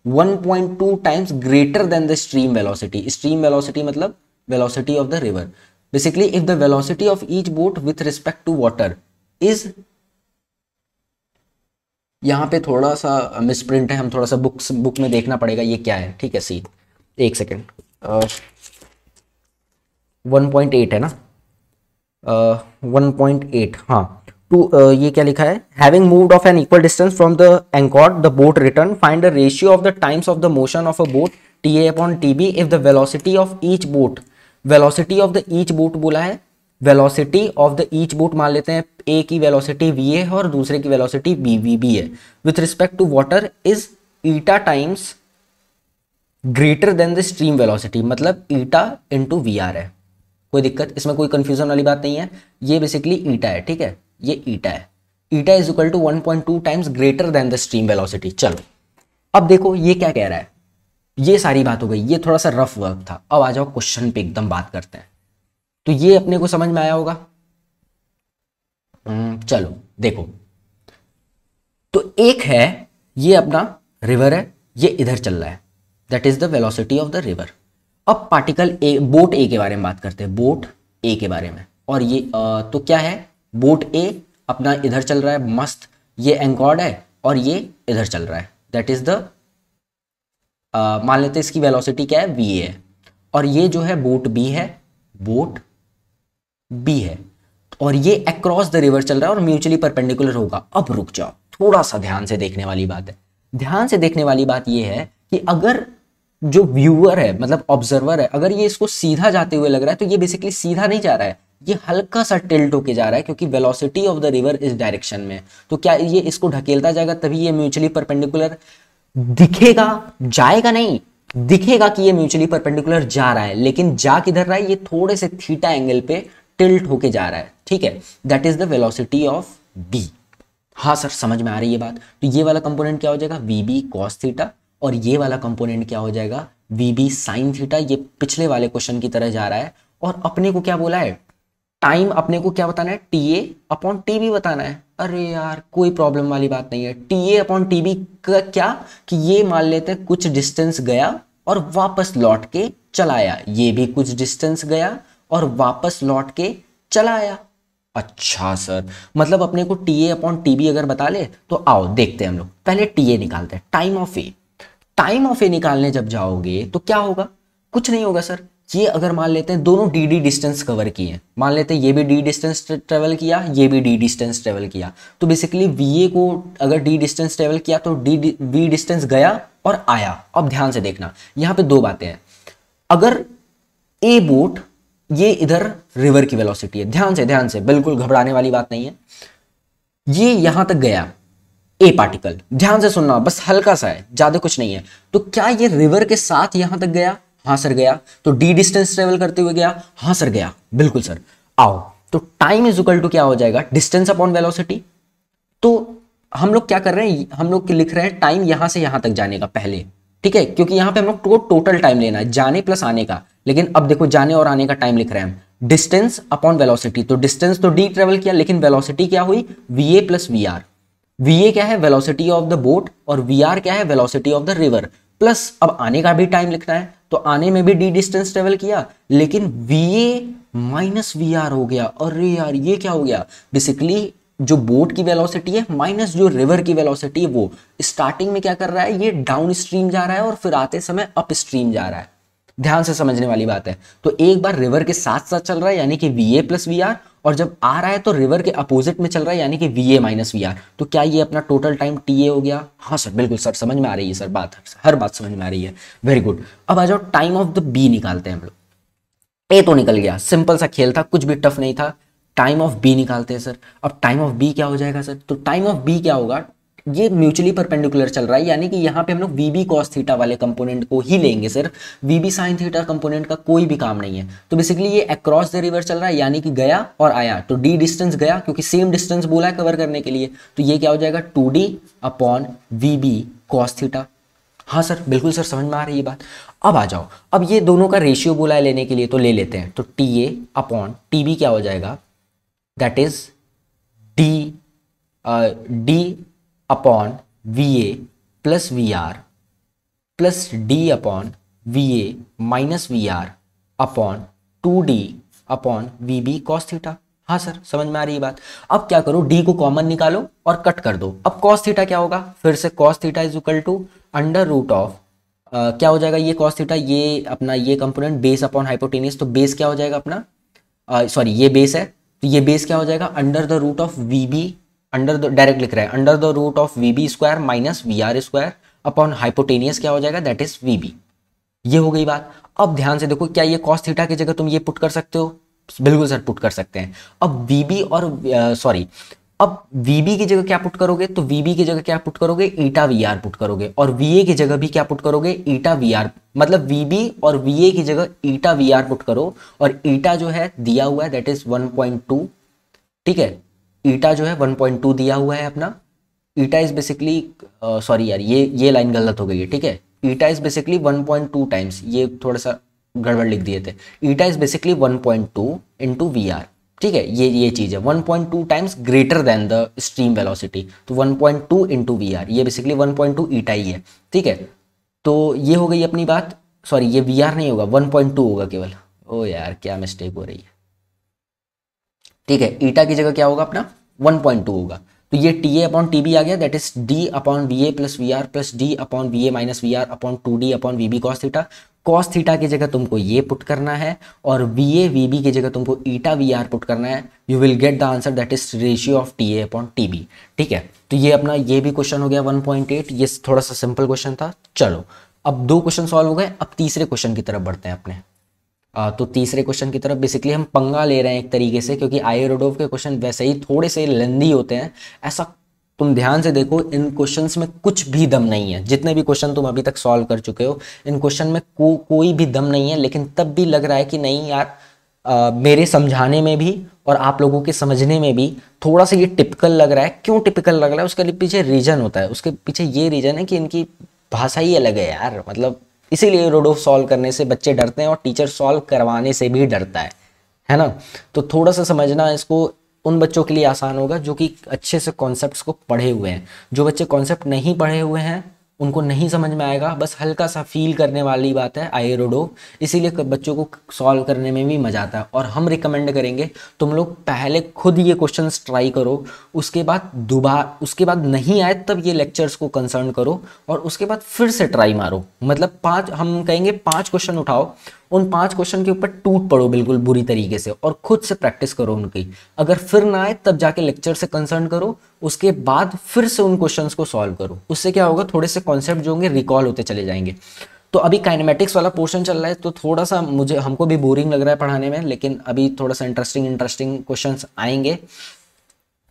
1.2 times greater than the stream velocity stream velocity मतलब velocity of the river basically if the velocity of each boat with respect to water is यहाँ पे थोड़ा सा misprint है हम थोड़ा सा बुक्स बुक में देखना पड़ेगा ये क्या है ठीक है सी एक सेकेंड वन पॉइंट एट है ना वन पॉइंट एट हाँ टू uh, ये क्या लिखा है having moved off an equal distance from the anchored the boat return find the ratio of the times of the motion of a boat T A upon T B if the velocity of each boat velocity of the each boat बोला है velocity of the each boat मान लेते हैं ए की velocity V A है और दूसरे की वेलोसिटी बी वी बी है with respect to water is eta times greater than the stream velocity मतलब ईटा इंटू वी आर है कोई दिक्कत इसमें कोई कंफ्यूजन वाली बात नहीं है ये बेसिकली ईटा है ठीक है ये ईटा है eta is equal to one point two times greater than the stream velocity चलो अब देखो ये क्या कह रहा है ये सारी बात हो गई ये थोड़ा सा रफ वर्क था अब आ जाओ क्वेश्चन पे एकदम बात करते हैं तो ये अपने को समझ में आया होगा हम्म, चलो देखो तो एक है ये अपना रिवर है ये इधर चल रहा है that is the velocity of the river अब पार्टिकल ए बोट ए के बारे में बात करते हैं बोट ए के बारे में और ये आ, तो क्या है बोट ए अपना इधर चल रहा है मस्त ये एंकॉर्ड है और ये इधर चल रहा है दैट इज द मान लेते इसकी वेलोसिटी क्या है वी ए है और ये जो है बोट बी है बोट बी है और ये अक्रॉस द रिवर चल रहा है और म्यूचुअली परपेंडिकुलर होगा अब रुक जाओ थोड़ा सा ध्यान से देखने वाली बात है ध्यान से देखने वाली बात यह है कि अगर जो व्यूअर है मतलब ऑब्जर्वर है अगर ये इसको सीधा जाते हुए लग रहा है तो ये बेसिकली सीधा नहीं जा रहा है ये हल्का सा टिल्ट होके जा रहा है क्योंकि वेलोसिटी ऑफ द रिवर इस डायरेक्शन में तो क्या ये इसको ढकेलता जाएगा तभी ये म्यूचुअली परपेंडिकुलर दिखेगा जाएगा नहीं दिखेगा कि ये म्यूचुअली परपेंडिकुलर जा रहा है लेकिन जा किधर रहा है ये थोड़े से थीटा एंगल पे टिल्ट होके जा रहा है ठीक है that is the velocity of B हाँ सर समझ में आ रही है बात तो ये वाला कंपोनेंट क्या हो जाएगा वी बी कॉस थीटा और ये वाला कंपोनेंट क्या हो जाएगा वी बी साइन थीटा ये पिछले वाले क्वेश्चन की तरह जा रहा है और अपने को क्या बोला है टाइम अपने को क्या बताना है T A upon T B बताना है अरे यार कोई प्रॉब्लम वाली बात नहीं है T A upon T B का क्या कि ये मान लेते हैं कुछ डिस्टेंस गया और वापस लौट के चलाया ये भी कुछ डिस्टेंस गया और वापस लौट के चला आया अच्छा सर मतलब अपने को T A upon T B अगर बता ले तो आओ देखते हैं हम लोग पहले टी ए निकालते हैं time of A time of A निकालने जब जाओगे तो क्या होगा कुछ नहीं होगा सर ये अगर मान लेते हैं दोनों डी डी डिस्टेंस कवर किए मान लेते हैं ये भी डी डिस्टेंस ट्रेवल किया ये भी डी डिस्टेंस ट्रेवल किया तो बेसिकली वी ए को अगर डी डिस्टेंस ट्रेवल किया तो डी वी डिस्टेंस गया और आया अब ध्यान से देखना यहां पे दो बातें हैं अगर ए बोट ये इधर रिवर की वेलोसिटी है ध्यान से ध्यान से बिल्कुल घबराने वाली बात नहीं है ये यहां तक गया ए पार्टिकल ध्यान से सुनना बस हल्का सा है ज्यादा कुछ नहीं है तो क्या ये रिवर के साथ यहां तक गया हाँ सर गया तो डी डिस्टेंस ट्रेवल करते हुए गया हाँ सर गया बिल्कुल सर आओ तो टाइम इज इक्वल टू क्या हो जाएगा डिस्टेंस अपॉन वेलोसिटी तो हम लोग क्या कर रहे हैं हम लोग लिख रहे हैं टाइम यहां से यहां तक जाने का पहले ठीक है क्योंकि यहां पे हम लोग को टोटल टाइम लेना है जाने प्लस आने का लेकिन अब देखो जाने और आने का टाइम लिख रहे हैं डिस्टेंस अपॉन वेलोसिटी तो डिस्टेंस तो डी ट्रेवल किया लेकिन वेलोसिटी क्या हुई V A plus V R V A क्या है वेलोसिटी ऑफ द बोट और वी आर क्या है velocity of the river plus अब आने का भी टाइम लिखना है तो आने में भी डी डिस्टेंस ट्रेवल किया लेकिन V A minus V R हो गया अरे यार ये क्या हो गया बेसिकली जो बोट की वेलोसिटी है माइनस जो रिवर की वेलोसिटी है वो स्टार्टिंग में क्या कर रहा है ये डाउन स्ट्रीम जा रहा है और फिर आते समय अप स्ट्रीम जा रहा है ध्यान से समझने वाली बात है तो एक बार रिवर के साथ साथ चल रहा है यानी कि V A plus V R और जब आ रहा है तो रिवर के अपोजिट में चल रहा है यानी कि V A minus V R तो क्या ये अपना टोटल टाइम टी ए हो गया हाँ सर बिल्कुल सर समझ में आ रही है सर बात हर बात समझ में आ रही है वेरी गुड अब आ जाओ टाइम ऑफ द बी निकालते हैं हम लोग ए तो निकल गया सिंपल सा खेल था कुछ भी टफ नहीं था टाइम ऑफ बी निकालते हैं सर अब टाइम ऑफ बी क्या हो जाएगा सर तो टाइम ऑफ बी क्या होगा ये म्यूचुअली परपेंडिकुलर चल रहा है यानी कि यहाँ पे हम लोग वी बी कॉस थीटा वाले कंपोनेंट को ही लेंगे सिर्फ V B sine theta component का कोई भी काम नहीं है तो बेसिकली ये अक्रॉस द रिवर चल रहा है यानी कि गया और आया तो डी डिस्टेंस गया क्योंकि सेम डिस्टेंस बोला है कवर करने के लिए तो ये क्या हो जाएगा two D upon V B cos theta हाँ सर बिल्कुल सर समझ में आ रही है बात अब आ जाओ अब ये दोनों का रेशियो बोला है लेने के लिए तो ले लेते हैं तो T A upon T B क्या हो जाएगा that is D D upon V A plus V R plus D upon V A minus V R upon two D upon V B cos theta हाँ sir समझ में आ रही है बात अब क्या करो डी को कॉमन निकालो और कट कर दो अब कॉस थीटा क्या होगा फिर से cos theta is equal to under root of क्या हो जाएगा ये कॉस थीटा ये अपना ये कंपोनेंट बेस अपॉन हाइपोटेनियस तो बेस क्या हो जाएगा अपना सॉरी uh, ये बेस है तो ये बेस क्या हो जाएगा under the root of V B under the direct लिख रहा है under the root of V B square minus V R square upon hypotenuse क्या हो जाएगा दैट इज वी बी ये हो गई बात अब ध्यान से देखो क्या ये कॉस थीटा की जगह तुम ये पुट कर सकते हो बिल्कुल सर पुट कर सकते हैं अब वी बी और सॉरी अब वी बी की जगह क्या पुट करोगे तो वी बी की जगह क्या पुट करोगे ईटा वी आर पुट करोगे और वी ए की जगह भी क्या पुट करोगे ईटा वी आर मतलब वी बी और वी ए की जगह ईटा वी आर पुट करो और ईटा जो है दिया हुआ है that is one point two ठीक है ईटा जो है 1.2 दिया हुआ है अपना ईटा इज़ बेसिकली सॉरी यार ये ये लाइन गलत हो गई है ठीक है ईटा इज़ बेसिकली 1.2 टाइम्स ये थोड़ा सा गड़बड़ लिख दिए थे eta is basically 1.2 point two into V R ठीक है ये ये चीज़ है 1.2 point two times greater than the stream velocity तो 1.2 point two into V R ये बेसिकली 1.2 पॉइंट टू ईटा ही है ठीक है तो ये हो गई अपनी बात सॉरी ये वी आर नहीं होगा 1.2 होगा केवल ओ यार क्या मिस्टेक हो रही है ठीक है ईटा की जगह क्या होगा अपना वन पॉइंट टू होगा तो ये T A upon T B आ गया that is D upon V A plus V R plus D upon V A minus V R upon two D upon V B cos theta cos theta की जगह तुमको ये put करना है और V A V B की जगह तुमको ईटा वी आर पुट करना है you will get the answer that is ratio of T A upon T B ठीक है तो ये अपना ये भी क्वेश्चन हो गया वन पॉइंट एट ये थोड़ा सा सिंपल क्वेश्चन था चलो अब दो क्वेश्चन सॉल्व हो गए अब तीसरे क्वेश्चन की तरफ बढ़ते हैं अपने तो तीसरे क्वेश्चन की तरफ बेसिकली हम पंगा ले रहे हैं एक तरीके से क्योंकि आई रोडोव के क्वेश्चन वैसे ही थोड़े से लेंदी होते हैं ऐसा तुम ध्यान से देखो इन क्वेश्चंस में कुछ भी दम नहीं है जितने भी क्वेश्चन तुम अभी तक सॉल्व कर चुके हो इन क्वेश्चन में को, कोई भी दम नहीं है लेकिन तब भी लग रहा है कि नहीं यार आ, मेरे समझाने में भी और आप लोगों के समझने में भी थोड़ा सा ये टिपिकल लग रहा है क्यों टिपिकल लग रहा है उसके पीछे रीज़न होता है उसके पीछे ये रीज़न है कि इनकी भाषा ही अलग है यार मतलब इसीलिए रोडोफ सॉल्व करने से बच्चे डरते हैं और टीचर सॉल्व करवाने से भी डरता है है ना तो थोड़ा सा समझना इसको उन बच्चों के लिए आसान होगा जो कि अच्छे से कॉन्सेप्ट्स को पढ़े हुए हैं जो बच्चे कॉन्सेप्ट नहीं पढ़े हुए हैं उनको नहीं समझ में आएगा बस हल्का सा फील करने वाली बात है आई रोडो इसीलिए बच्चों को सॉल्व करने में भी मज़ा आता है और हम रिकमेंड करेंगे तुम लोग पहले खुद ये क्वेश्चन ट्राई करो उसके बाद दोबारा उसके बाद नहीं आए तब ये लेक्चर्स को कंसर्न करो और उसके बाद फिर से ट्राई मारो मतलब पाँच हम कहेंगे पाँच क्वेश्चन उठाओ उन पांच क्वेश्चन के ऊपर टूट पड़ो बिल्कुल बुरी तरीके से और खुद से प्रैक्टिस करो उनकी अगर फिर ना आए तब जाके लेक्चर से कंसर्न करो उसके बाद फिर से उन क्वेश्चंस को सॉल्व करो उससे क्या होगा थोड़े से कॉन्सेप्ट जो होंगे रिकॉल होते चले जाएंगे तो अभी काइनेमेटिक्स वाला पोर्शन चल रहा है तो थोड़ा सा मुझे हमको भी बोरिंग लग रहा है पढ़ाने में लेकिन अभी थोड़ा सा इंटरेस्टिंग इंटरेस्टिंग क्वेश्चन आएंगे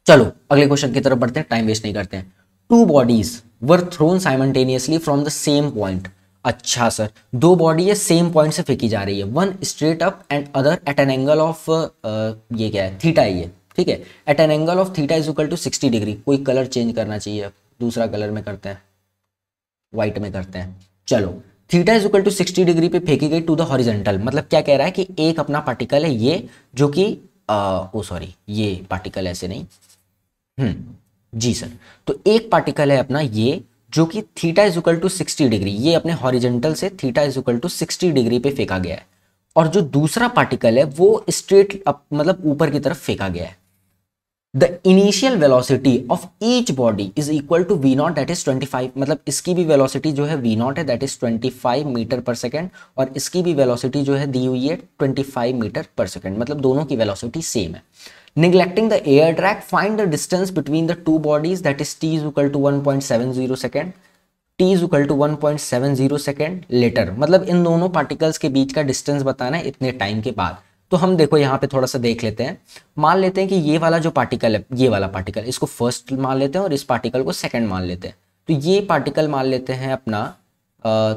चलो अगले क्वेश्चन की तरफ बढ़ते हैं टाइम वेस्ट नहीं करते हैं two bodies were thrown simultaneously from the same point अच्छा सर दो बॉडी है सेम पॉइंट से फेंकी जा रही है one straight up and other at an angle of ये क्या है थीटा ये ठीक है at an angle of theta is equal to sixty degree कोई कलर चेंज करना चाहिए दूसरा कलर में करते हैं वाइट में करते हैं चलो theta is equal to sixty degree पे फेंकी गई टू द हॉरिजेंटल मतलब क्या कह रहा है कि एक अपना पार्टिकल है ये जो कि ओ uh, सॉरी oh, ये पार्टिकल ऐसे नहीं हम्म जी सर तो एक पार्टिकल है अपना ये जो कि theta is equal to sixty degree ये अपने हॉरिजेंटल से theta is equal to sixty degree पे फेंका गया है और जो दूसरा पार्टिकल है वो स्ट्रेट मतलब ऊपर की तरफ फेंका गया है the initial velocity of each body is equal to V naught that is 25 मतलब इसकी भी वेलोसिटी जो है वी नॉट है दैट इज 25 मीटर पर सेकेंड और इसकी भी वेलोसिटी जो है दी हुई है 25 मीटर पर सेकेंड मतलब दोनों की वेलोसिटी सेम है neglecting the air drag find the distance between the two bodies that is t is equal to 1.70 second t is equal to 1.70 second later मतलब इन दोनों पार्टिकल्स के बीच का डिस्टेंस बताना है इतने टाइम के बाद तो हम देखो यहाँ पे थोड़ा सा देख लेते हैं मान लेते हैं कि ये वाला जो पार्टिकल है ये वाला पार्टिकल इसको फर्स्ट मान लेते हैं और इस पार्टिकल को सेकंड मान लेते हैं तो ये पार्टिकल मान लेते हैं अपना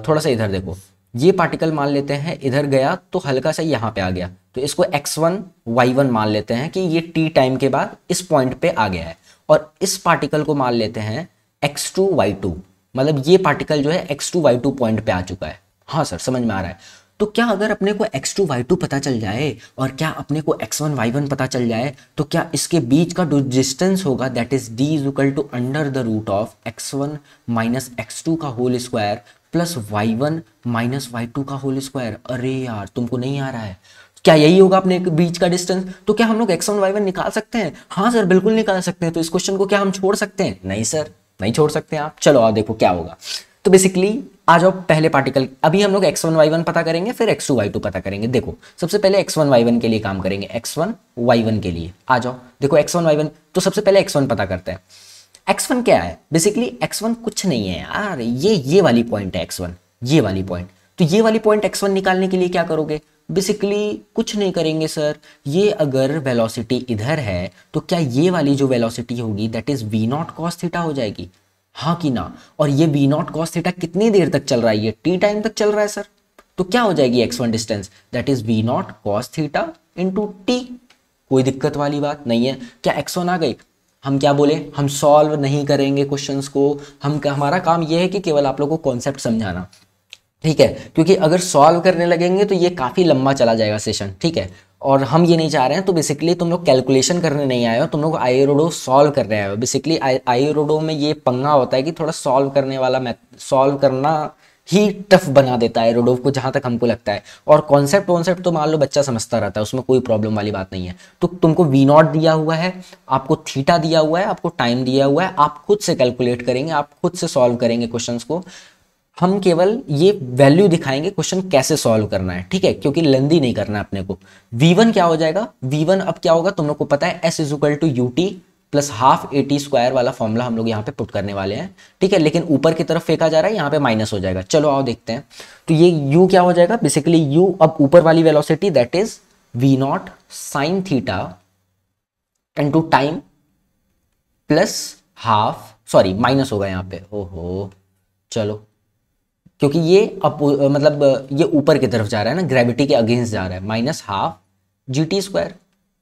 थोड़ा सा इधर देखो ये पार्टिकल मान लेते हैं इधर गया तो हल्का सा यहाँ पे आ गया तो इसको x1 y1 मान लेते हैं कि ये t टाइम के बाद इस पॉइंट पे आ गया है और इस पार्टिकल को मान लेते हैं x2 y2 मतलब ये पार्टिकल जो है x2 y2 पॉइंट पे आ चुका है हाँ सर समझ में आ रहा है तो क्या अगर अपने को x2 y2 पता चल जाए और क्या अपने को x1 y1 पता चल जाए तो क्या इसके बीच का जो डिस्टेंस होगा that is d is equal to under the root of x1 minus X का whole square plus Y one minus Y two का होल स्क्वायर अरे यार तुमको नहीं आ रहा है क्या यही होगा अपने बीच का डिस्टेंस तो क्या हम लोग एक्स वन वाई वन निकाल सकते हैं हाँ सर बिल्कुल निकाल सकते हैं तो इस क्वेश्चन को क्या हम छोड़ सकते हैं नहीं सर नहीं छोड़ सकते आप चलो आओ देखो क्या होगा तो बेसिकली आ जाओ पहले पार्टिकल अभी हम लोग एक्स वन वाई वन पता करेंगे फिर एक्स टू वाई टू पता करेंगे देखो सबसे पहले एक्स वन वाई वन के लिए काम करेंगे एक्स वन वाई वन के लिए आ जाओ देखो एक्स वन वाई वन तो सबसे पहले एक्स वन पता करते हैं x1 क्या है बेसिकली x1 कुछ नहीं है यार ये ये वाली पॉइंट है x1 ये वाली पॉइंट तो ये वाली पॉइंट x1 निकालने के लिए क्या करोगे बेसिकली कुछ नहीं करेंगे सर ये अगर वेलोसिटी इधर है तो क्या ये वाली जो वेलोसिटी होगी that is V naught cos theta हो जाएगी हाँ कि ना और ये वी नॉट कॉस थीटा कितनी देर तक चल रहा है ये टी टाइम तक चल रहा है सर तो क्या हो जाएगी X one distance that is V naught cos theta into T कोई दिक्कत वाली बात नहीं है क्या एक्स वन आ गई हम क्या बोले हम सॉल्व नहीं करेंगे क्वेश्चंस को हम हमारा काम यह है कि केवल आप लोगों को कॉन्सेप्ट समझाना ठीक है क्योंकि अगर सॉल्व करने लगेंगे तो ये काफ़ी लंबा चला जाएगा सेशन ठीक है और हम ये नहीं चाह रहे हैं तो बेसिकली तुम लोग कैलकुलेशन करने नहीं आए हो तुम लोग आयोरोडो सॉल्व करने आए हो बेसिकली आयोरोडो रोडो में ये पंगा होता है कि थोड़ा सॉल्व करने वाला मैथ सॉल्व करना ही टफ बना देता है रोडोव को जहां तक हमको लगता है और कॉन्सेप्ट कॉन्सेप्ट तो मान लो बच्चा समझता रहता है उसमें कोई प्रॉब्लम वाली बात नहीं है तो तुमको वी नॉट दिया हुआ है आपको थीटा दिया हुआ है आपको टाइम दिया हुआ है आप खुद से कैलकुलेट करेंगे आप खुद से सॉल्व करेंगे क्वेश्चन को हम केवल ये वैल्यू दिखाएंगे क्वेश्चन कैसे सॉल्व करना है ठीक है क्योंकि लेंदी नहीं करना है अपने को वी वन क्या हो जाएगा वी वन अब क्या होगा तुम लोग को पता है S is equal to U T plus half A T square वाला फॉर्मूला हम लोग यहाँ पे पुट करने वाले हैं ठीक है लेकिन ऊपर की तरफ फेंका जा रहा है यहाँ पे माइनस हो जाएगा चलो आओ देखते हैं तो ये यू क्या हो जाएगा बेसिकली यू अब ऊपर वाली velocity that is V naught sine theta two time plus half sorry minus होगा यहाँ पे ओहो चलो क्योंकि ये अप मतलब ये ऊपर की तरफ जा रहा है ना ग्रेविटी के अगेंस्ट जा रहा है minus half G T square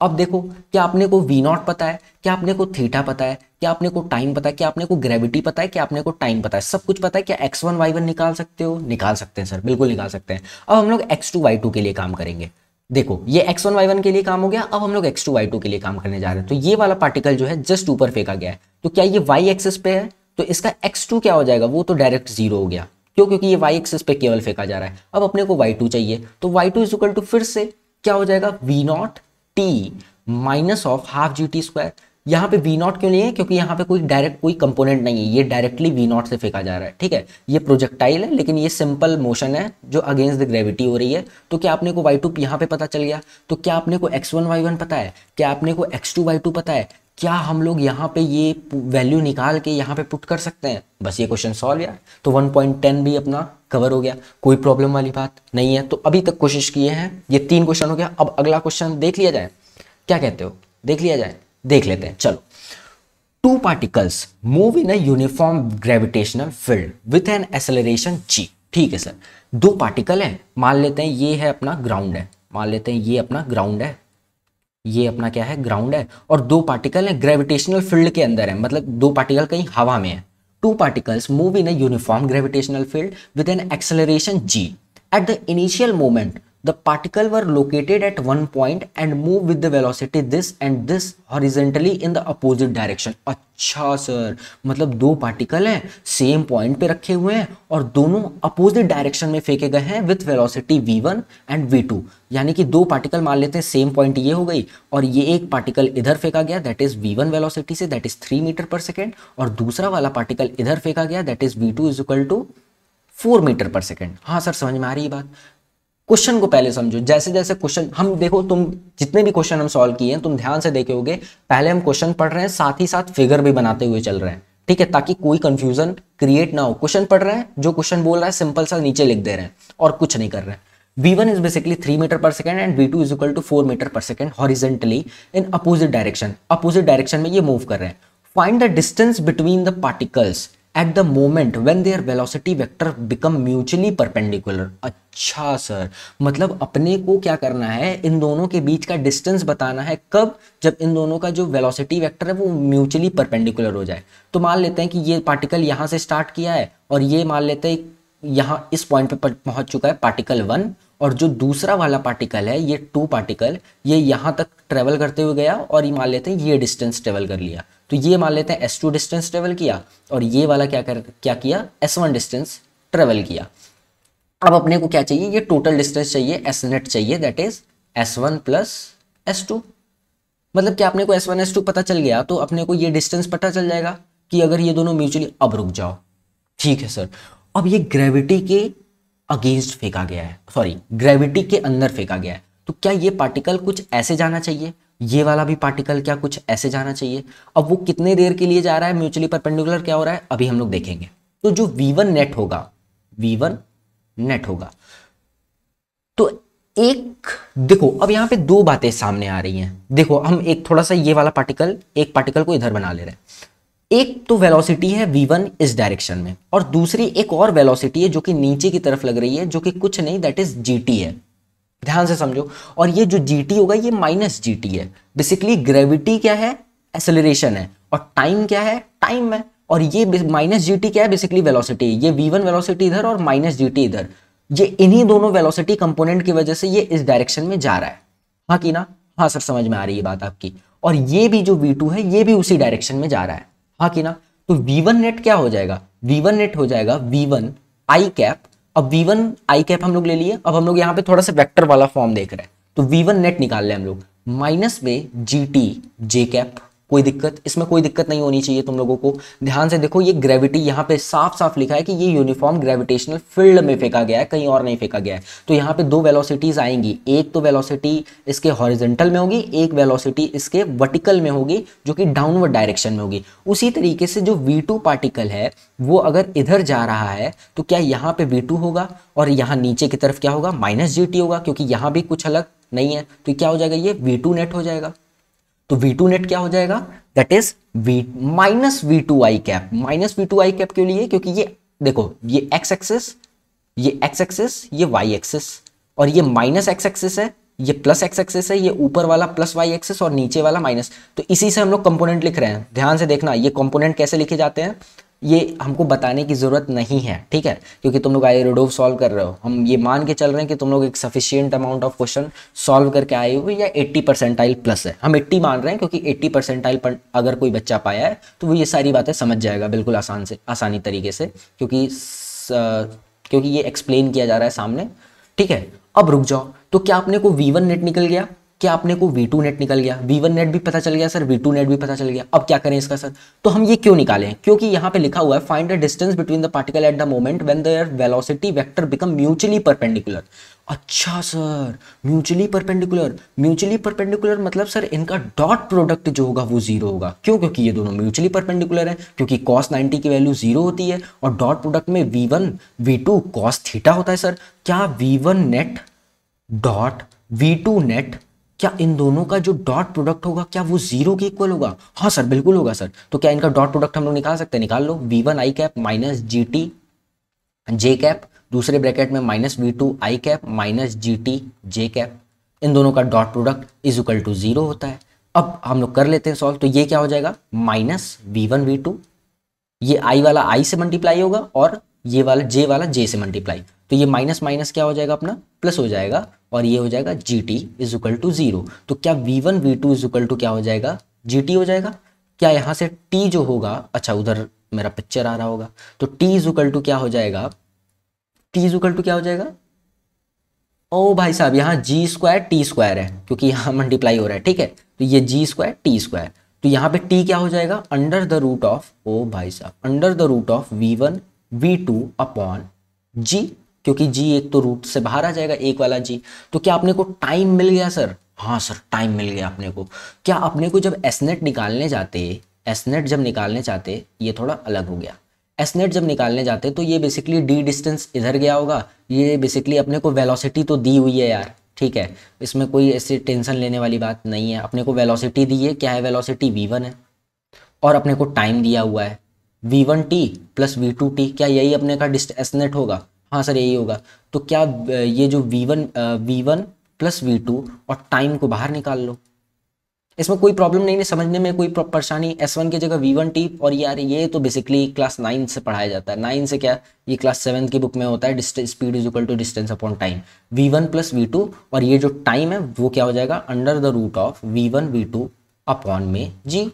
अब देखो क्या आपने को वी नॉट पता है क्या आपने को थीटा पता है क्या आपने को टाइम पता है क्या आपने को ग्रेविटी पता है क्या आपने को टाइम पता है सब कुछ पता है क्या एक्स वन वाई वन निकाल सकते हो निकाल सकते हैं सर बिल्कुल निकाल सकते हैं अब हम लोग एक्स टू वाई टू के लिए काम करेंगे देखो ये एक्स वन वाई वन के लिए काम हो गया अब हम लोग एक्स टू वाई टू के लिए काम करने जा रहे हैं तो ये वाला पार्टिकल जो है जस्ट ऊपर फेंका गया है तो क्या ये वाई एक्सेस पे है तो इसका एक्स टू क्या हो जाएगा वो तो डायरेक्ट जीरो हो गया क्यों क्योंकि ये वाई एक्सेस पे केवल फेंका जा रहा है अब अपने को वाई टू चाहिए तो Y two is equal to फिर से क्या हो जाएगा V naught T minus of half G T square यहाँ पे वी नॉट क्यों नहीं है क्योंकि यहाँ पे कोई डायरेक्ट कोई कंपोनेंट नहीं है ये डायरेक्टली वी नॉट से फेंका जा रहा है ठीक है ये प्रोजेक्टाइल है लेकिन ये सिंपल मोशन है जो अगेंस्ट द ग्रेविटी हो रही है तो क्या आपने को वाई टू यहाँ पे पता चल गया तो क्या आपने को एक्स वन वाई वन पता है क्या आपने को एक्स टू वाई टू पता है क्या हम लोग यहाँ पे ये वैल्यू निकाल के यहाँ पे पुट कर सकते हैं बस ये क्वेश्चन सॉल्व यार तो 1.10 भी अपना कवर हो गया कोई प्रॉब्लम वाली बात नहीं है तो अभी तक कोशिश किए हैं ये तीन क्वेश्चन हो गया अब अगला क्वेश्चन देख लिया जाए क्या कहते हो देख लिया जाए देख लेते हैं चलो two particles move in a uniform gravitational field with an acceleration G ठीक है सर दो पार्टिकल है मान लेते हैं ये है अपना ग्राउंड है मान लेते हैं ये अपना ग्राउंड है ये अपना क्या है ग्राउंड है और दो पार्टिकल है ग्रेविटेशनल फील्ड के अंदर है मतलब दो पार्टिकल कहीं हवा में है two particles move in a uniform gravitational field with an acceleration G at the initial moment The particle were located at one point and move with the velocity this and this horizontally in the opposite direction. अच्छा sir मतलब दो particle हैं same point पे रखे हुए हैं और दोनों अपोजिट डायरेक्शन में फेंके गए हैं with velocity one and V two यानी कि दो पार्टिकल मान लेते हैं सेम पॉइंट ये हो गई और ये एक पार्टिकल इधर फेंका गया that is V one velocity से दैट इज थ्री मीटर पर सेकेंड और दूसरा वाला पार्टिकल इधर फेंका गया that is V two is equal to four metre पर सेकेंड हाँ सर समझ में आ रही है बात क्वेश्चन को पहले समझो जैसे जैसे क्वेश्चन हम देखो तुम जितने भी क्वेश्चन हम सॉल्व किए हैं तुम ध्यान से देखे होगे पहले हम क्वेश्चन पढ़ रहे हैं साथ ही साथ फिगर भी बनाते हुए चल रहे हैं ठीक है ताकि कोई कंफ्यूजन क्रिएट ना हो क्वेश्चन पढ़ रहे हैं जो क्वेश्चन बोल रहा है सिंपल सा नीचे लिख दे रहे हैं और कुछ नहीं कर रहे हैं v1 बेसिकली थ्री मीटर पर second and B two is equal to four metre पर second horizontally in opposite direction opposite direction में ये मूव कर रहे हैं find the distance between the particles at the moment when their velocity vector become mutually perpendicular अच्छा sir मतलब अपने को क्या करना है इन दोनों के बीच का डिस्टेंस बताना है कब जब इन दोनों का जो वेलोसिटी वैक्टर है वो म्यूचुअली परपेंडिकुलर हो जाए तो मान लेते हैं कि ये पार्टिकल यहाँ से स्टार्ट किया है और ये मान लेते हैं यहाँ इस पॉइंट पे पहुंच चुका है पार्टिकल वन और जो दूसरा वाला पार्टिकल है ये टू पार्टिकल ये यहाँ तक ट्रेवल करते हुए गया और ये मान लेते हैं ये डिस्टेंस ट्रेवल कर लिया तो ये मान लेते हैं एस टू डिस्टेंस ट्रेवल किया और ये वाला क्या कर क्या किया एस वन डिस्टेंस ट्रेवल किया अब अपने को क्या चाहिए ये टोटल डिस्टेंस चाहिए एस नेट चाहिए that is S one plus S two मतलब क्या अपने को एस वन एस टू पता चल गया तो अपने को ये डिस्टेंस पता चल जाएगा कि अगर ये दोनों म्यूचुअली अब रुक जाओ ठीक है सर अब ये ग्रेविटी के अगेंस्ट फेंका गया है सॉरी ग्रेविटी के अंदर फेंका गया है तो क्या ये पार्टिकल कुछ ऐसे जाना चाहिए ये वाला भी पार्टिकल क्या कुछ ऐसे जाना चाहिए अब वो कितने देर के लिए जा रहा है म्यूचुअली परपेंडिकुलर क्या हो रहा है अभी हम लोग देखेंगे तो जो V1 नेट होगा V1 नेट होगा तो एक देखो अब यहां पे दो बातें सामने आ रही हैं देखो हम एक थोड़ा सा ये वाला पार्टिकल एक पार्टिकल को इधर बना ले रहे हैं एक तो वेलोसिटी है v1 इस डायरेक्शन में और दूसरी एक और वेलोसिटी है जो कि नीचे की तरफ लग रही है जो कि कुछ नहीं दैट इज gt है ध्यान से समझो और ये जो जी टी होगा ये माइनस जी टी है बेसिकली ग्रेविटी क्या है एसेलरेशन है और टाइम क्या है टाइम है और ये माइनस जी टी क्या है बेसिकली वेलोसिटी ये वी वन वेलोसिटी इधर और माइनस जी टी इधर ये इन्हीं दोनों वेलोसिटी कंपोनेंट की वजह से ये इस डायरेक्शन में जा रहा है हाँ की ना हाँ सर समझ में आ रही है बात आपकी और ये भी जो वी टू है ये भी उसी डायरेक्शन में जा रहा है हाँ की ना तो वी वन नेट क्या हो जाएगा वी वन नेट हो जाएगा वी वन आई कैप अब वी वन आई कैप हम लोग ले लिए अब हम लोग यहाँ पे थोड़ा सा वेक्टर वाला फॉर्म देख रहे हैं तो वी वन नेट निकाल ले हम लोग माइनस में जी टी जे कैप कोई दिक्कत इसमें कोई दिक्कत नहीं होनी चाहिए तुम लोगों को ध्यान से देखो ये ग्रेविटी यहाँ पे साफ साफ लिखा है कि ये यूनिफॉर्म ग्रेविटेशनल फील्ड में फेंका गया है कहीं और नहीं फेंका गया है तो यहाँ पे दो वेलोसिटीज आएंगी एक तो वेलोसिटी इसके हॉरिजेंटल में होगी एक वेलोसिटी इसके वर्टिकल में होगी जो कि डाउनवर्ड डायरेक्शन में होगी उसी तरीके से जो वी पार्टिकल है वो अगर इधर जा रहा है तो क्या यहाँ पे वी होगा और यहाँ नीचे की तरफ क्या होगा माइनस जी होगा क्योंकि यहाँ भी कुछ अलग नहीं है तो क्या हो जाएगा ये वी नेट हो जाएगा तो वी टू नेट क्या हो जाएगा that is V minus V two I cap minus V two I cap के लिए क्योंकि ये देखो ये एक्स एक्सेस ये एक्स एक्सेस ये वाई एक्सेस और ये माइनस एक्स एक्सेस है ये प्लस एक्स एक्सेस है ये ऊपर वाला प्लस वाई एक्सेस और नीचे वाला माइनस तो इसी से हम लोग कंपोनेंट लिख रहे हैं ध्यान से देखना ये कंपोनेंट कैसे लिखे जाते हैं ये हमको बताने की ज़रूरत नहीं है ठीक है क्योंकि तुम लोग आई रोडोव सॉल्व कर रहे हो हम ये मान के चल रहे हैं कि तुम लोग एक sufficient amount of question solve करके आए हुए या 80 परसेंटाइल प्लस है हम 80 मान रहे हैं क्योंकि 80 परसेंटाइल पर अगर कोई बच्चा पाया है तो वो ये सारी बातें समझ जाएगा बिल्कुल आसान से आसानी तरीके से क्योंकि स, क्योंकि ये एक्सप्लेन किया जा रहा है सामने ठीक है अब रुक जाओ तो क्या अपने को वी वन नेट निकल गया कि आपने को वी टू नेट निकल गया वी वन नेट भी पता चल गया सर वी टू नेट भी पता चल गया अब क्या करें इसका सर तो हम ये क्यों निकालें क्योंकि यहाँ पे लिखा हुआ है find the distance between the particle at the moment when their velocity vector become mutually perpendicular अच्छा sir mutually perpendicular mutually perpendicular मतलब सर इनका डॉट प्रोडक्ट जो होगा वो जीरो होगा क्यों क्योंकि ये दोनों म्यूचुअली परपेंडिकुलर है क्योंकि कॉस 90 की वैल्यू जीरो होती है और डॉट प्रोडक्ट में V one V two cos theta होता है सर क्या V one net dot V two net क्या इन दोनों का जो डॉट प्रोडक्ट होगा क्या वो जीरो के इक्वल होगा हाँ सर बिल्कुल होगा सर तो क्या इनका डॉट प्रोडक्ट हम लोग निकाल सकते हैं निकाल लो V one I cap minus G T J cap दूसरे ब्रैकेट में minus V two I cap minus G T J cap इन दोनों का dot product is equal to zero होता है अब हम लोग कर लेते हैं सॉल्व तो ये क्या हो जाएगा minus V one V two ये आई वाला आई से मल्टीप्लाई होगा और ये वाला जे वाला जे से मल्टीप्लाई तो ये माइनस माइनस क्या हो जाएगा अपना प्लस हो जाएगा और ये हो जाएगा G T is equal to zero तो क्या V one V two is equal to क्या हो जाएगा जी टी हो जाएगा क्या यहाँ से टी जो होगा अच्छा उधर मेरा पिक्चर आ रहा होगा तो टी इज इक्वल टू क्या हो जाएगा टी इज इक्वल टू क्या हो जाएगा ओ भाई साहब यहाँ जी स्क्वायर टी स्क्वायर है क्योंकि यहाँ मल्टीप्लाई हो रहा है ठीक है तो ये जी स्क्वायर टी स्क्वायर तो यहाँ पे टी क्या हो जाएगा अंडर द रूट ऑफ ओ भाई साहब under the root of V one V two upon G क्योंकि जी एक तो रूट से बाहर आ जाएगा एक वाला जी तो क्या अपने को टाइम मिल गया सर हाँ सर टाइम मिल गया अपने को क्या अपने को जब एसनेट निकालने जाते एसनेट जब निकालने जाते ये थोड़ा अलग हो गया एसनेट जब निकालने जाते तो ये बेसिकली डी डिस्टेंस इधर गया होगा ये बेसिकली अपने को वेलोसिटी तो दी हुई है यार ठीक है इसमें कोई ऐसी टेंशन लेने वाली बात नहीं है अपने को वेलोसिटी दी है क्या है वेलोसिटी वी वन है और अपने को टाइम दिया हुआ है V one T plus V two T क्या यही अपने का डिस्ट एसनेट होगा हाँ सर यही होगा तो क्या ये जो V one V one plus V two और टाइम को बाहर निकाल लो इसमें कोई प्रॉब्लम नहीं है समझने में कोई परेशानी एस वन की जगह वी वन टी और यार ये तो बेसिकली क्लास नाइन से पढ़ाया जाता है नाइन से क्या ये क्लास सेवन्थ की बुक में होता है speed is equal to distance upon time V one plus V two और ये जो टाइम है वो क्या हो जाएगा under the root of V one V two upon में जी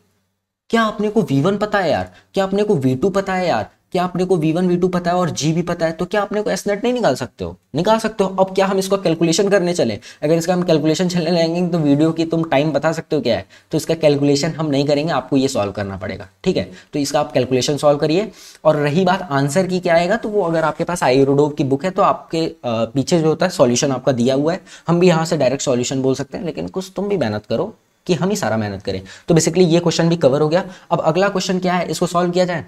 क्या अपने को वी वन पता है यार क्या अपने को वी टू पता है यार क्या आपने को V1 V2 पता है और G भी पता है तो क्या आपने को S नेट नहीं निकाल सकते हो निकाल सकते हो अब क्या हम इसका कैलकुलेशन करने चले अगर इसका हम कैलकुलेशन चलने लगेंगे तो वीडियो की तुम टाइम बता सकते हो क्या है तो इसका कैलकुलेशन हम नहीं करेंगे आपको ये सॉल्व करना पड़ेगा ठीक है तो इसका आप कैलकुलेशन सॉल्व करिए और रही बात आंसर की क्या आएगा तो वो अगर आपके पास आईरोडो की बुक है तो आपके पीछे जो होता है सॉल्यूशन आपका दिया हुआ है हम भी यहाँ से डायरेक्ट सॉल्यूशन बोल सकते हैं लेकिन कुछ तुम भी मेहनत करो कि हम ही सारा मेहनत करें तो बेसिकली ये क्वेश्चन भी कवर हो गया अब अगला क्वेश्चन क्या है इसको सॉल्व किया जाए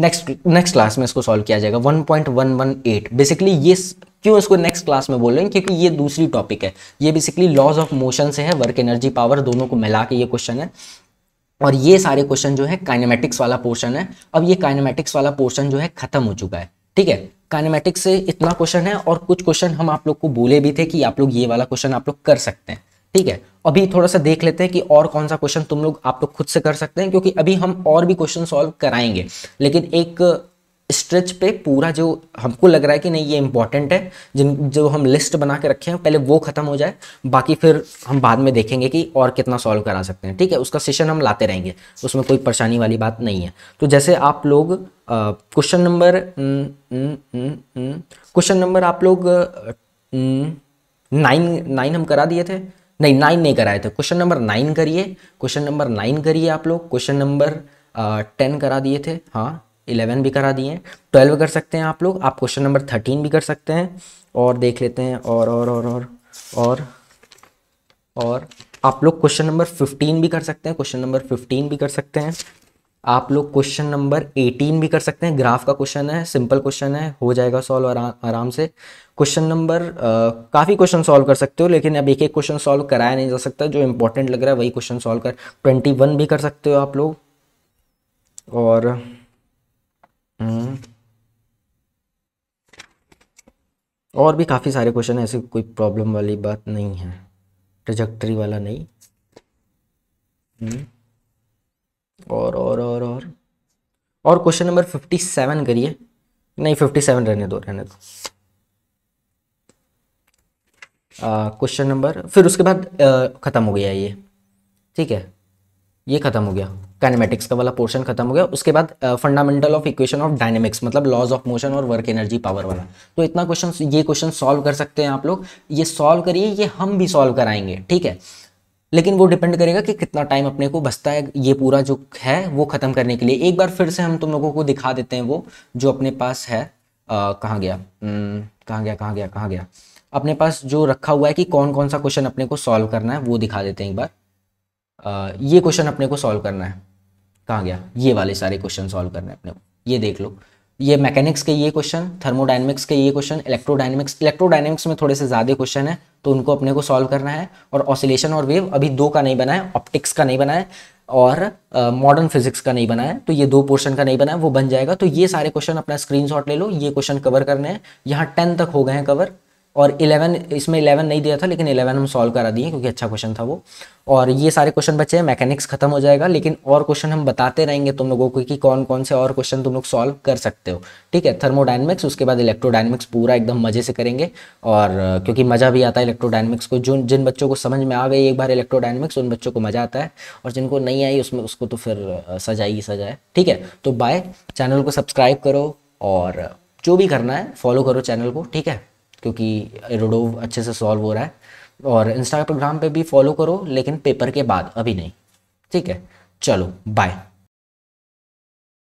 नेक्स्ट नेक्स्ट क्लास में इसको सॉल्व किया जाएगा 1.118 बेसिकली ये क्यों इसको नेक्स्ट क्लास में बोल रहे हैं क्योंकि ये दूसरी टॉपिक है ये बेसिकली लॉज ऑफ मोशन से है वर्क एनर्जी पावर दोनों को मिला के ये क्वेश्चन है और ये सारे क्वेश्चन जो है काइनेमेटिक्स वाला पोर्शन है अब ये काइनेमेटिक्स वाला पोर्शन जो है खत्म हो चुका है ठीक है काइनेमेटिक्स से इतना क्वेश्चन है और कुछ क्वेश्चन हम आप लोग को बोले भी थे कि आप लोग ये वाला क्वेश्चन आप लोग कर सकते हैं ठीक है अभी थोड़ा सा देख लेते हैं कि और कौन सा क्वेश्चन तुम लोग आप लोग खुद से कर सकते हैं क्योंकि अभी हम और भी क्वेश्चन सॉल्व कराएंगे लेकिन एक स्ट्रेच पे पूरा जो हमको लग रहा है कि नहीं ये इंपॉर्टेंट है जिन जो हम लिस्ट बना के रखे हैं पहले वो खत्म हो जाए बाकी फिर हम बाद में देखेंगे कि और कितना सॉल्व करा सकते हैं ठीक है उसका सेशन हम लाते रहेंगे उसमें कोई परेशानी वाली बात नहीं है तो जैसे आप लोग क्वेश्चन नंबर क्वेश्चन नंबर आप लोग नाइन नाइन हम करा दिए थे नहीं नाइन नहीं कराए थे क्वेश्चन नंबर नाइन करिए क्वेश्चन नंबर नाइन करिए आप लोग क्वेश्चन नंबर टेन करा दिए थे हाँ इलेवन भी करा दिए ट्वेल्व कर सकते हैं आप लोग आप क्वेश्चन नंबर थर्टीन भी कर सकते हैं और देख लेते हैं और और और और और और आप लोग क्वेश्चन नंबर फिफ्टीन भी कर सकते हैं क्वेश्चन नंबर फिफ्टीन भी कर सकते हैं आप लोग क्वेश्चन नंबर 18 भी कर सकते हैं ग्राफ का क्वेश्चन है सिंपल क्वेश्चन है हो जाएगा सॉल्व आरा, आराम से क्वेश्चन नंबर काफ़ी क्वेश्चन सॉल्व कर सकते हो लेकिन अब एक एक क्वेश्चन सॉल्व कराया नहीं जा सकता जो इंपॉर्टेंट लग रहा है वही क्वेश्चन सॉल्व कर 21 भी कर सकते हो आप लोग और हम्म। और भी काफ़ी सारे क्वेश्चन ऐसे कोई प्रॉब्लम वाली बात नहीं है ट्रजक्ट्री वाला नहीं हम्म। और और और और और क्वेश्चन नंबर फिफ्टी सेवन करिए नहीं फिफ्टी सेवन रहने दो रहने दो क्वेश्चन नंबर फिर उसके बाद ख़त्म हो गया ये ठीक है ये ख़त्म हो गया काइनेमेटिक्स का वाला पोर्शन खत्म हो गया उसके बाद fundamental of equation of dynamics मतलब लॉज ऑफ मोशन और वर्क एनर्जी पावर वाला तो इतना क्वेश्चन ये क्वेश्चन सॉल्व कर सकते हैं आप लोग ये सॉल्व करिए ये हम भी सॉल्व कराएंगे ठीक है लेकिन वो डिपेंड करेगा कि कितना टाइम अपने को बचता है ये पूरा जो है वो ख़त्म करने के लिए एक बार फिर से हम तुम लोगों को दिखा देते हैं वो जो अपने पास है कहाँ गया हम्म, कहाँ गया कहाँ गया कहाँ गया अपने पास जो रखा हुआ है कि कौन कौन सा क्वेश्चन अपने को सॉल्व करना है वो दिखा देते हैं एक बार आ, ये क्वेश्चन अपने को सॉल्व करना है कहाँ गया ये वाले सारे क्वेश्चन सॉल्व करना है अपने को ये देख लो ये मैकेनिक्स के ये क्वेश्चन थर्मोडाइनमिक्स के ये क्वेश्चन इलेक्ट्रोडाइनमिक्स इलेक्ट्रोडाइनमिक्स में थोड़े से ज़्यादा क्वेश्चन है तो उनको अपने को सॉल्व करना है और ऑसिलेशन और वेव अभी दो का नहीं बना है ऑप्टिक्स का नहीं बना है और मॉडर्न uh, फिजिक्स का नहीं बना है तो ये दो पोर्शन का नहीं बना है वो बन जाएगा तो ये सारे क्वेश्चन अपना स्क्रीनशॉट ले लो ये क्वेश्चन कवर करने हैं यहाँ टेन तक हो गए हैं कवर और 11 इसमें 11 नहीं दिया था लेकिन 11 हम सॉल्व करा दिए क्योंकि अच्छा क्वेश्चन था वो और ये सारे क्वेश्चन बचे हैं मैकेनिक्स खत्म हो जाएगा लेकिन और क्वेश्चन हम बताते रहेंगे तुम लोगों को कि कौन कौन से और क्वेश्चन तुम लोग सॉल्व कर सकते हो ठीक है थर्मोडाइनमिक्स उसके बाद इलेक्ट्रोडाइनमिक्स पूरा एकदम मज़े से करेंगे और क्योंकि मज़ा भी आता है इलेक्ट्रोडाइनमिक्स को जो जिन बच्चों को समझ में आ गई एक बार इलेक्ट्रोडाइनमिक्स उन बच्चों को मज़ा आता है और जिनको नहीं आई उसमें उसको तो फिर सजा ही सजा है ठीक है तो बाय चैनल को सब्सक्राइब करो और जो भी करना है फॉलो करो चैनल को ठीक है क्योंकि एरोडोव अच्छे से सॉल्व हो रहा है और इंस्टाग्राम पे भी फॉलो करो लेकिन पेपर के बाद अभी नहीं ठीक है चलो बाय